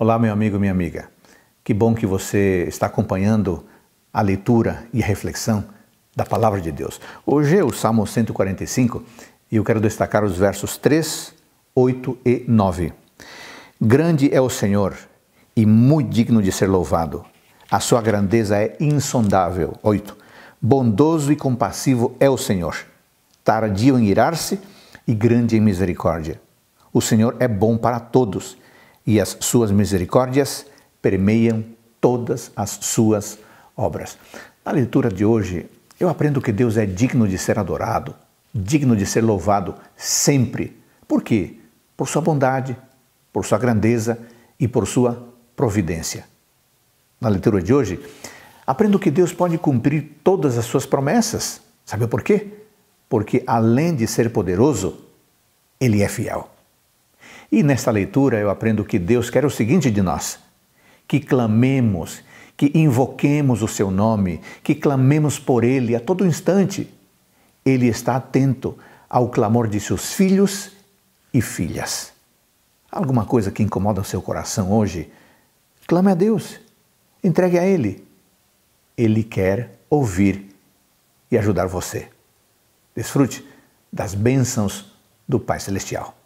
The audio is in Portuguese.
Olá, meu amigo, minha amiga. Que bom que você está acompanhando a leitura e a reflexão da palavra de Deus. Hoje é o Salmo 145 e eu quero destacar os versos 3, 8 e 9. Grande é o Senhor e muito digno de ser louvado. A sua grandeza é insondável. 8. Bondoso e compassivo é o Senhor, tardio em irar-se e grande em misericórdia. O Senhor é bom para todos e as suas misericórdias permeiam todas as suas obras. Na leitura de hoje, eu aprendo que Deus é digno de ser adorado, digno de ser louvado sempre. Por quê? Por sua bondade, por sua grandeza e por sua providência. Na leitura de hoje, aprendo que Deus pode cumprir todas as suas promessas. Sabe por quê? Porque além de ser poderoso, ele é fiel. E nesta leitura eu aprendo que Deus quer o seguinte de nós: que clamemos, que invoquemos o seu nome, que clamemos por ele a todo instante. Ele está atento ao clamor de seus filhos e filhas. Alguma coisa que incomoda o seu coração hoje? Clame a Deus, entregue a Ele. Ele quer ouvir e ajudar você. Desfrute das bênçãos do Pai Celestial.